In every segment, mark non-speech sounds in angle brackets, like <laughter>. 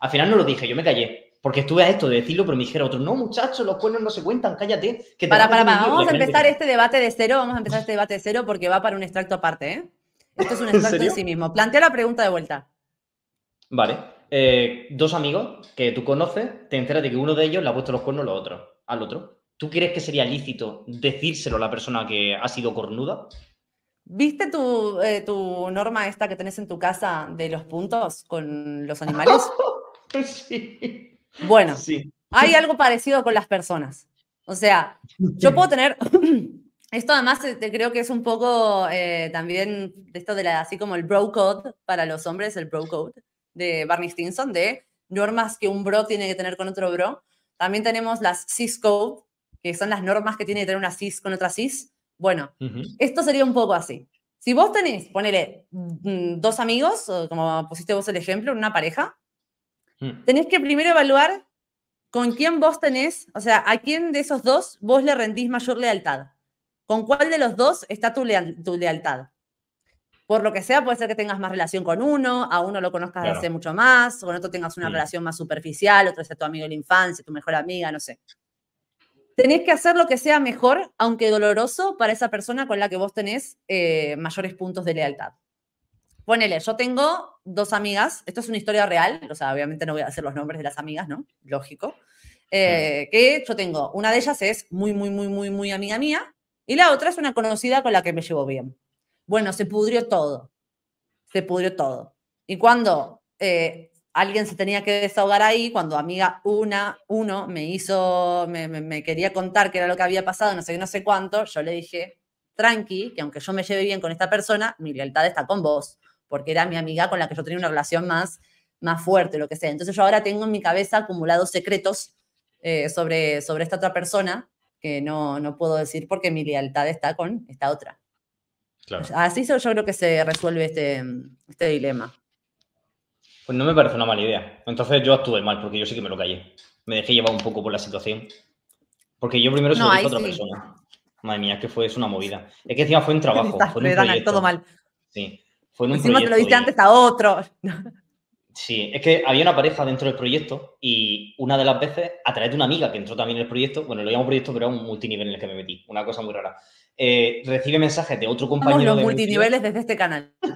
Al final no lo dije, yo me callé. Porque estuve a esto de decirlo, pero me dijeron otros, no, muchachos, los cuernos no se cuentan, cállate. para, para, para, vamos a empezar este debate de cero, vamos a empezar este debate de cero porque va para un extracto aparte, ¿eh? Esto es un extracto ¿En, sí mismo. Plantea la pregunta de vuelta. Vale. Eh, dos amigos que tú conoces, te enteras de que uno de ellos le ha puesto los cuernos otro, al otro. ¿Tú crees que sería lícito decírselo a la persona que ha sido cornuda? ¿Viste tu, eh, tu norma esta que tenés en tu casa de los puntos con los animales? <laughs> <laughs> Bueno, sí. hay algo parecido con las personas. O sea, yo puedo tener, <clears throat> esto además creo que es un poco eh, también esto de la, así como el bro code para los hombres, el bro code de Barney Stinson, de normas que un bro tiene que tener con otro bro. También tenemos las cis code, que son las normas que tiene que tener una cis con otra cis. Bueno, esto sería un poco así. Si vos tenés, ponele, mm, dos amigos, como pusiste vos el ejemplo, una pareja, Mm. Tenés que primero evaluar con quién vos tenés, o sea, a quién de esos dos vos le rendís mayor lealtad. ¿Con cuál de los dos está tu, lealtad? Por lo que sea, puede ser que tengas más relación con uno, a uno lo conozcas hace mucho más, con otro tengas una mm. relación más superficial, otro sea tu amigo de la infancia, tu mejor amiga, no sé. Tenés que hacer lo que sea mejor, aunque doloroso, para esa persona con la que vos tenés eh, mayores puntos de lealtad ponele, yo tengo dos amigas, esto es una historia real, o sea, obviamente no voy a hacer los nombres de las amigas, ¿no? Lógico. Eh, que yo tengo, una de ellas es muy, muy, muy, muy, muy amiga mía, y la otra es una conocida con la que me llevo bien. Bueno, se pudrió todo, se pudrió todo. Y cuando eh, alguien se tenía que desahogar ahí, cuando amiga una, uno me hizo, me, me quería contar qué era lo que había pasado, no sé qué, no sé cuánto, yo le dije, tranqui, que aunque yo me lleve bien con esta persona, mi lealtad está con vos porque era mi amiga con la que yo tenía una relación más, más fuerte, lo que sea. Entonces yo ahora tengo en mi cabeza acumulados secretos eh, sobre, sobre esta otra persona que no, no puedo decir porque mi lealtad está con esta otra. Claro. Así yo creo que se resuelve este, este dilema. Pues no me parece una mala idea. Entonces yo actué mal porque yo sí que me lo callé. Me dejé llevar un poco por la situación. Porque yo primero se lo a otra persona. Madre mía, que fue es una movida. Es que encima fue un <laughs> trabajo. fue un proyecto. todo mal. Sí. Encima te lo diste antes a otros. <laughs> Sí, es que había una pareja dentro del proyecto y una de las veces, a través de una amiga que entró también en el proyecto, bueno, lo llamo proyecto, pero era un multinivel en el que me metí, una cosa muy rara. Eh, recibe mensajes de otro compañero. Vamos los multiniveles desde este canal. <laughs>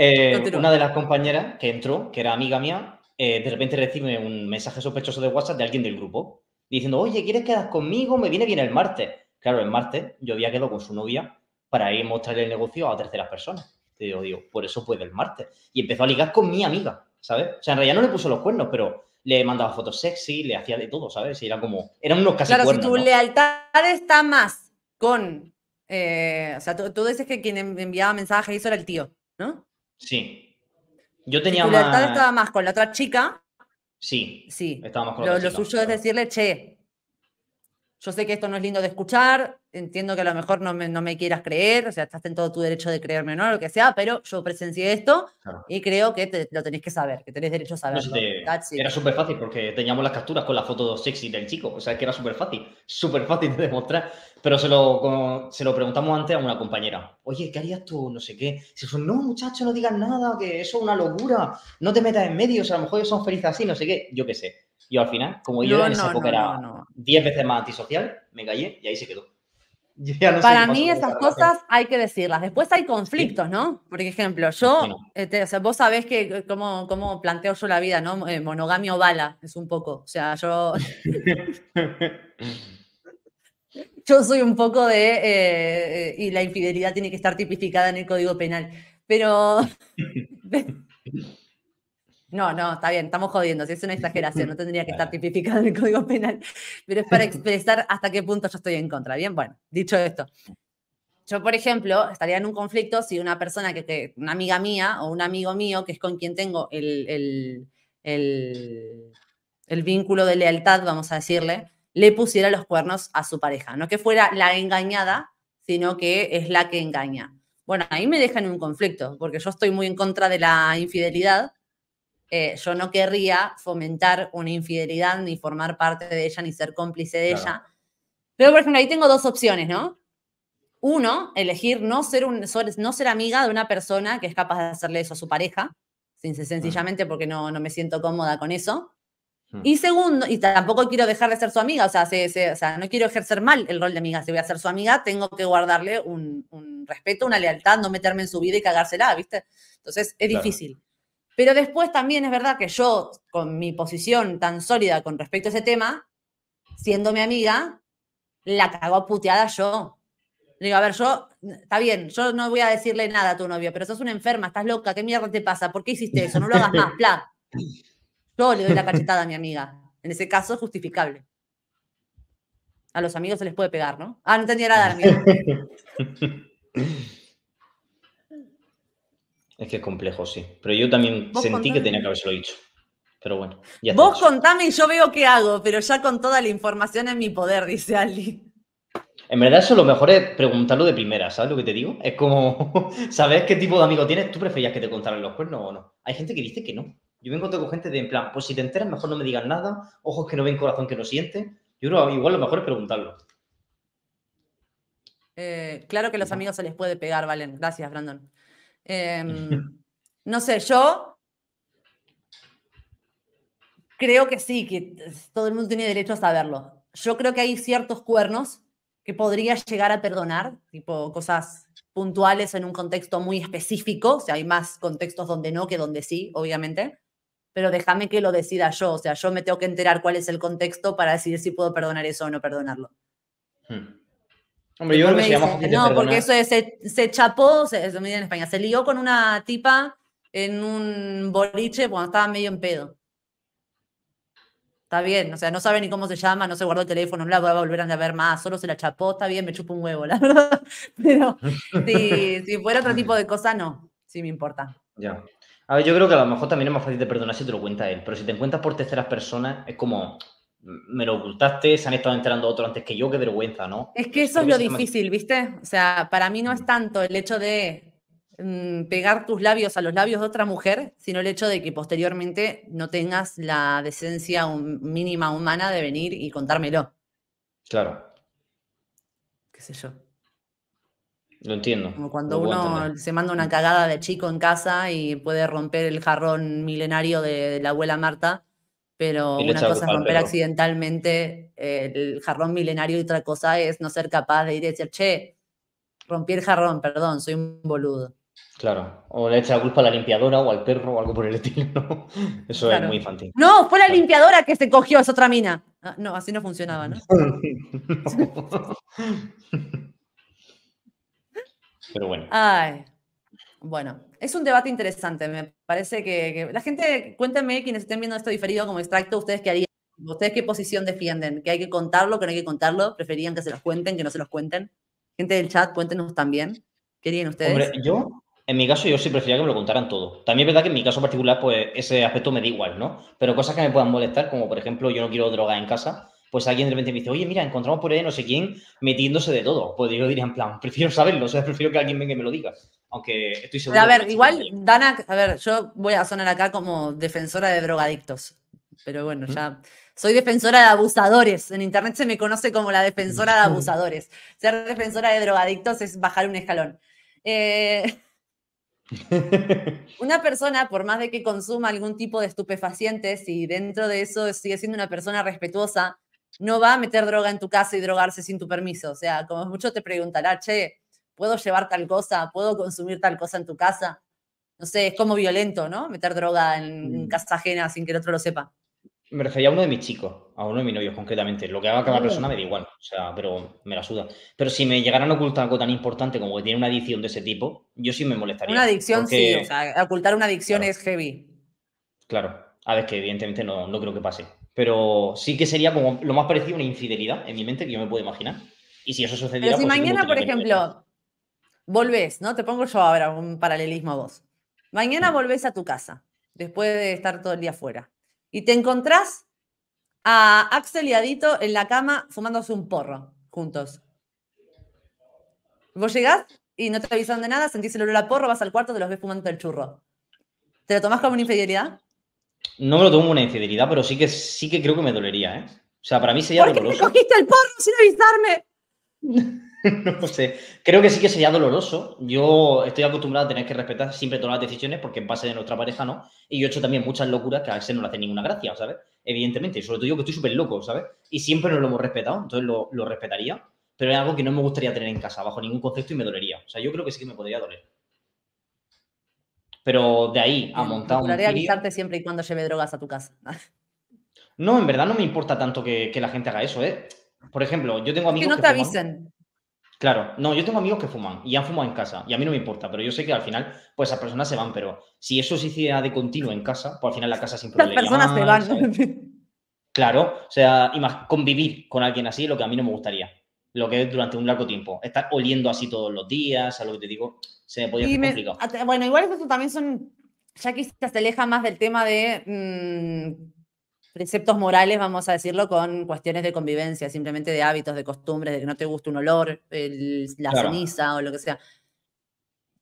Eh, una de las compañeras que entró, que era amiga mía, eh, de repente recibe un mensaje sospechoso de WhatsApp de alguien del grupo diciendo, oye, ¿quieres quedar conmigo? Me viene bien el martes. Claro, el martes yo había quedado con su novia para ir a mostrar el negocio a terceras personas. Te digo, por eso puede del martes. Y empezó a ligar con mi amiga, ¿sabes? O sea, en realidad no le puso los cuernos, pero le mandaba fotos sexy, le hacía de todo, ¿sabes? Y era como, eran unos casi Claro, si tu lealtad está más con, eh, o sea, tú, dices que quien enviaba mensajes eso era el tío, ¿no? Sí. Yo tenía si tu lealtad estaba más con la otra chica. Sí. Sí. lo, suyo es decirle, che, yo sé que esto no es lindo de escuchar, entiendo que a lo mejor no me, no me quieras creer, o sea, estás en todo tu derecho de creerme o no, lo que sea, pero yo presencié esto y creo que lo tenéis que saber, que tenéis derecho a saberlo. era súper fácil porque teníamos las capturas con la foto sexy del chico, o sea, que era súper fácil, súper fácil de demostrar, pero se lo, se lo preguntamos antes a una compañera, oye, ¿qué harías tú? No sé qué. se dijo, no, muchacho, no digas nada, que eso es una locura, no te metas en medio, o sea, a lo mejor ellos son felices así, no sé qué, yo qué sé. Yo al final, como yo en esa época era 10 veces más antisocial, me callé y ahí se quedó. <laughs> Para mí esas cosas hay que decirlas. Después hay conflictos, ¿no? Por ejemplo, yo, este, vos sabés que cómo, cómo, planteo yo la vida, ¿no? Monogamio eh, monogamia bala, es un poco. O sea, yo... <laughs> yo soy un poco de... Eh, eh, y la infidelidad tiene que estar tipificada en el Código Penal. Pero... <laughs> No, no, está bien, estamos jodiendo, si es una exageración, no tendría que <laughs> estar tipificado en el Código Penal, pero es para <laughs> expresar hasta qué punto yo estoy en contra. Bien, bueno, dicho esto, yo, por ejemplo, estaría en un conflicto si una persona, que, una amiga mía o un amigo mío, que es con quien tengo el, el, el, el vínculo de lealtad, vamos a decirle, le pusiera los cuernos a su pareja. No que fuera la engañada, sino que es la que engaña. Bueno, ahí me dejan en un conflicto, porque yo estoy muy en contra de la infidelidad eh, yo no querría fomentar una infidelidad, ni formar parte de ella, ni ser cómplice de ella. Pero, por ejemplo, ahí tengo dos opciones, ¿no? Uno, elegir no ser, un, no ser amiga de una persona que es capaz de hacerle eso a su pareja, sencillamente porque no, no me siento cómoda con eso. Hmm. Y segundo, y tampoco quiero dejar de ser su amiga, o sea, no quiero ejercer mal el rol de amiga. Si voy a ser su amiga, tengo que guardarle un, respeto, una lealtad, no meterme en su vida y cagársela, ¿viste? Entonces, es difícil. Pero después también es verdad que yo, con mi posición tan sólida con respecto a ese tema, siendo mi amiga, la cago puteada yo. Digo, a ver, yo, está bien, yo no voy a decirle nada a tu novio, pero sos una enferma, estás loca, ¿qué mierda te pasa? ¿Por qué hiciste eso? No lo hagas más, bla. Yo le doy la cachetada a mi amiga. En ese caso es justificable. A los amigos se les puede pegar, ¿no? Ah, no tenía nada, <laughs> Es que es complejo, sí. Pero yo también sentí que tenía que lo dicho. Pero bueno, Vos contame y yo veo qué hago, pero ya con toda la información en mi poder, dice Ali. En verdad, eso lo mejor es preguntarlo de primera, ¿sabes lo que te digo? Es como, <laughs> ¿sabes qué tipo de amigo tienes? ¿Tú preferías que te contaran los cuernos o no? Hay gente que dice que no. Yo me encuentro con gente de en plan, pues si te enteras, mejor no me digas nada, ojos que no ven, corazón que no siente. Yo creo igual lo mejor es preguntarlo. Eh, claro que los amigos se les puede pegar, Valen. Gracias, Brandon. Eh, <laughs> no sé, yo creo que sí, que todo el mundo tiene derecho a saberlo. Yo creo que hay ciertos cuernos que podría llegar a perdonar, tipo cosas puntuales en un contexto muy específico, o sea, hay más contextos donde no que donde sí, obviamente, pero déjame que lo decida yo, o sea, yo me tengo que enterar cuál es el contexto para decidir si puedo perdonar eso o no perdonarlo. Hmm. Hombre, yo creo que No, porque eso se, se chapó, se, se en España, se lió con una tipa en un boliche cuando estaba medio en pedo. Está bien, o sea, no sabe ni cómo se llama, no se guardó el teléfono, no la va a volver a ver más, solo se la chapó, está bien, me chupo un huevo, la <laughs> verdad. Pero si, fuera otro tipo de cosa, no, sí me importa. Ya. A ver, yo creo que a lo mejor también es más fácil de perdonar si te lo cuenta él, pero si te encuentras por terceras personas, es como, me lo ocultaste, se han estado enterando otros antes que yo, qué vergüenza, ¿no? Es que eso es lo difícil, ¿viste? O sea, para mí no es mm. tanto el hecho de mm, pegar tus labios a los labios de otra mujer, sino el hecho de que posteriormente no tengas la decencia mínima humana de venir y contármelo. Claro. ¿Qué sé yo? Lo entiendo. Como cuando uno se manda una mm. cagada de chico en casa y puede romper el jarrón milenario de la abuela Marta pero una cosa es romper accidentalmente eh, el jarrón milenario y otra cosa es no ser capaz de ir y decir, che, rompí el jarrón, perdón, soy un boludo. Claro, o le echa la culpa a la limpiadora o al perro o algo por el <laughs> estilo. Eso es muy infantil. No, fue la limpiadora que se cogió, es otra mina. Ah, no, así no funcionaba, no. <laughs> <laughs> Pero bueno. Ay. Bueno, es un debate interesante. Me parece que, la gente, cuéntenme, quienes estén viendo esto diferido como extracto, ustedes qué harían, ustedes qué posición defienden, que hay que contarlo, que no hay que contarlo, preferían que se los cuenten, que no se los cuenten. Gente del chat, cuéntenos también. ¿Qué dirían ustedes? Hombre, yo, en mi caso, yo sí prefería que me lo contaran todo. También es verdad que en mi caso particular, pues ese aspecto me da igual, ¿no? Pero cosas que me puedan molestar, como por ejemplo, yo no quiero droga en casa, pues alguien de repente me dice, oye, mira, encontramos por ahí no sé quién metiéndose de todo. Pues yo diría, en plan, prefiero saberlo, o sea, prefiero que alguien venga y me lo diga. Aunque estoy seguro. A ver, igual, Dana, a ver, yo voy a sonar acá como defensora de drogadictos. Pero bueno, ya soy defensora de abusadores. En internet se me conoce como la defensora de abusadores. <laughs> Ser defensora de drogadictos es bajar un escalón. Eh, <laughs> una persona, por más de que consuma algún tipo de estupefacientes y dentro de eso sigue siendo una persona respetuosa, no va a meter droga en tu casa y drogarse sin tu permiso. O sea, como mucho te preguntará, che, puedo llevar tal cosa, puedo consumir tal cosa en tu casa. No sé, es como violento, ¿no? Meter droga en, mm. casa ajena sin que el otro lo sepa. Me refería a uno de mis chicos, a uno de mis novios concretamente. Lo que haga cada ah, persona me da igual, o sea, pero me la suda. Pero si me llegaran a ocultar algo tan importante como que tiene una adicción de ese tipo, yo sí me molestaría. Una adicción, sí, o sea, ocultar una adicción es heavy. Claro, a ver, que evidentemente no, no creo que pase. Pero sí que sería como lo más parecido a una infidelidad en mi mente que yo me puedo imaginar. Y si eso sucediera. Pero si pues mañana, por ejemplo, volvés, ¿no? Te pongo yo ahora un paralelismo a vos. Mañana volvés a tu casa, después de estar todo el día fuera Y te encontrás a Axel y Adito en la cama fumándose un porro juntos. Vos llegás y no te avisan de nada, sentís el olor a porro, vas al cuarto, te los ves fumando el churro. ¿Te lo tomás como una infidelidad? No me lo tomo como una infidelidad, pero sí que, sí que creo que me dolería, ¿eh? O sea, para mí sería ¿Por cogiste el porro sin avisarme! <laughs> <laughs> no sé. Creo que sí que sería doloroso. Yo estoy acostumbrado a tener que respetar siempre todas las decisiones porque en base de nuestra pareja no. Y yo he hecho también muchas locuras que a veces no le hacen ninguna gracia, ¿sabes? Evidentemente. y Sobre todo yo que estoy súper loco, ¿sabes? Y siempre nos lo hemos respetado, entonces lo, respetaría. Pero es algo que no me gustaría tener en casa, bajo ningún concepto, y me dolería. O sea, yo creo que sí que me podría doler. Pero de ahí a montar un. avisarte siempre y cuando lleve drogas a tu casa. <laughs> no, en verdad no me importa tanto que, la gente haga eso, ¿eh? Por ejemplo, yo tengo amigos. que no te avisen. Claro, no, yo tengo amigos que fuman y han fumado en casa y a mí no me importa, pero yo sé que al final, pues esas personas se van, pero si eso se hiciera de continuo en casa, pues al final la casa siempre... Las personas se van. Claro, o sea, y más, convivir con alguien así lo que a mí no me gustaría, lo que es durante un largo tiempo, estar oliendo así todos los días, a lo que te digo, se me podría complicado. Bueno, igual eso también son, ya quizás te aleja más del tema de... Mm, preceptos morales, vamos a decirlo, con cuestiones de convivencia, simplemente de hábitos, de costumbres, de que no te gusta un olor, el, la ceniza o lo que sea.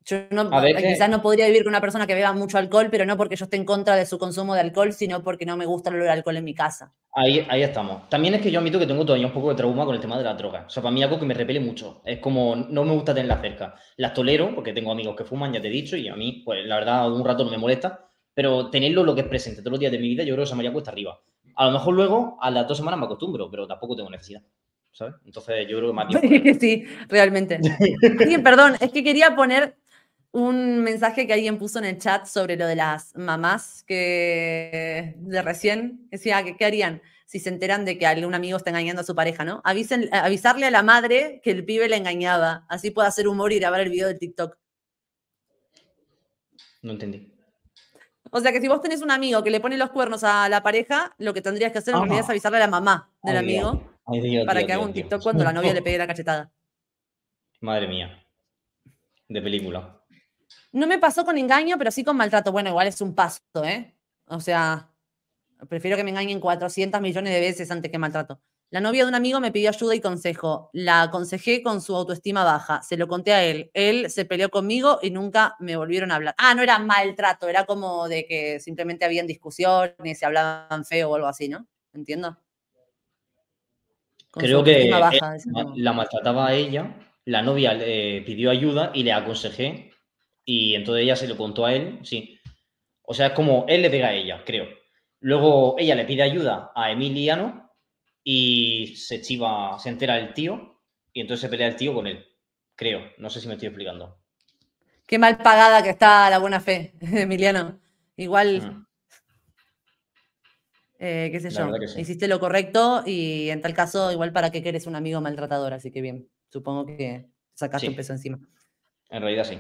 Yo no, quizás no podría vivir con una persona que beba mucho alcohol, pero no porque yo esté en contra de su consumo de alcohol, sino porque no me gusta el olor al alcohol en mi casa. Ahí, ahí estamos. También es que yo admito que tengo todavía un poco de trauma con el tema de la droga. O sea, para mí algo que me repele mucho. Es como, no me gusta tenerla cerca. Las tolero, porque tengo amigos que fuman, ya te he dicho, y a mí, pues la verdad, un rato no me molesta, pero tenerlo lo que es presente todos los días de mi vida, yo creo que se me haría cuesta arriba. A lo mejor luego, a las dos semanas me acostumbro, pero tampoco tengo necesidad. ¿Sabes? Entonces yo creo que más bien. <laughs> sí, realmente. <laughs> perdón, es que quería poner un mensaje que alguien puso en el chat sobre lo de las mamás que de recién decía que qué harían si se enteran de que algún amigo está engañando a su pareja, ¿no? Avisen, eh, avisarle a la madre que el pibe le engañaba, así puede hacer humor y grabar el video de TikTok. No entendí. O sea que si vos tenés un amigo que le pone los cuernos a la pareja, lo que tendrías que hacer es ah. avisarle a la mamá del amigo para que haga un TikTok cuando la novia le pegue la cachetada. Madre mía. De película. No me pasó con engaño, pero sí con maltrato. Bueno, igual es un paso, ¿eh? O sea, prefiero que me engañen 400 millones de veces antes que maltrato. La novia de un amigo me pidió ayuda y consejo. La aconsejé con su autoestima baja. Se lo conté a él. Él se peleó conmigo y nunca me volvieron a hablar. Ah, no era maltrato, era como de que simplemente habían discusiones, se hablaban feo o algo así, ¿no? Entiendo. Creo que la maltrataba a ella, la novia le pidió ayuda y le aconsejé y entonces ella se lo contó a él, sí. O sea, es como él le pega a ella, creo. Luego ella le pide ayuda a Emiliano y se chiva, se entera el tío y entonces se pelea el tío con él. Creo, no sé si me estoy explicando. Qué mal pagada que está la buena fe, <laughs> Emiliano. Igual, ah. eh, qué sé yo, hiciste lo correcto y en tal caso, igual para qué que eres un amigo maltratador, así que bien, supongo que sacaste un peso encima. En realidad sí.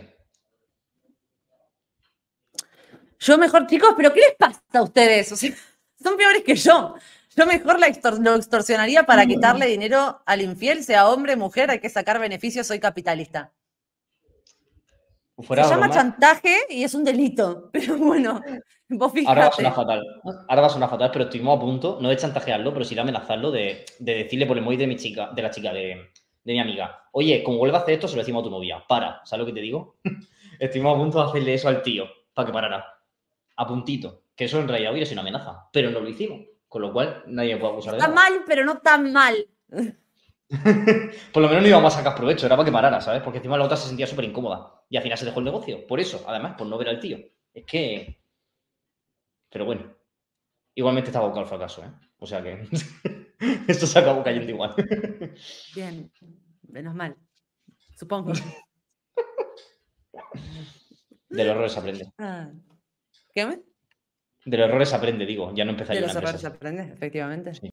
Yo mejor, chicos, pero ¿qué les pasa a ustedes? O sea, <laughs> son peores que yo. Yo mejor lo extorsionaría para mm. quitarle dinero al infiel, sea hombre, mujer, hay que sacar beneficios, soy capitalista. Se llama chantaje y es un delito, <laughs> pero bueno, vos fíjate. Ahora va a sonar fatal, ahora fatal, pero estuvimos a punto, no de chantajearlo, pero sí de amenazarlo, de, decirle por el móvil de mi chica, de la chica, de, mi amiga. Oye, como vuelva a hacer esto, se lo decimos a tu novia. Para, ¿sabes lo que te digo? <laughs> estuvimos a punto de hacerle eso al tío, para que parara. A puntito. Que eso en realidad hubiera sido una amenaza, pero no lo hicimos. Con lo cual, nadie me puede acusar está de Está mal, pero no tan mal. <laughs> Por lo menos no íbamos a sacar provecho, era para que parara, ¿sabes? Porque encima la otra se sentía súper incómoda. Y al final se dejó el negocio. Por eso, además, por no ver al tío. Es que. Pero bueno. Igualmente estaba buscando el fracaso, ¿eh? O sea que. <laughs> Esto se acabó cayendo igual. Bien. Menos mal. Supongo. Del horror se aprende. Ah. qué ¿Qué? De los errores aprende, digo, ya no empezaría. De los errores aprende, efectivamente. Sí.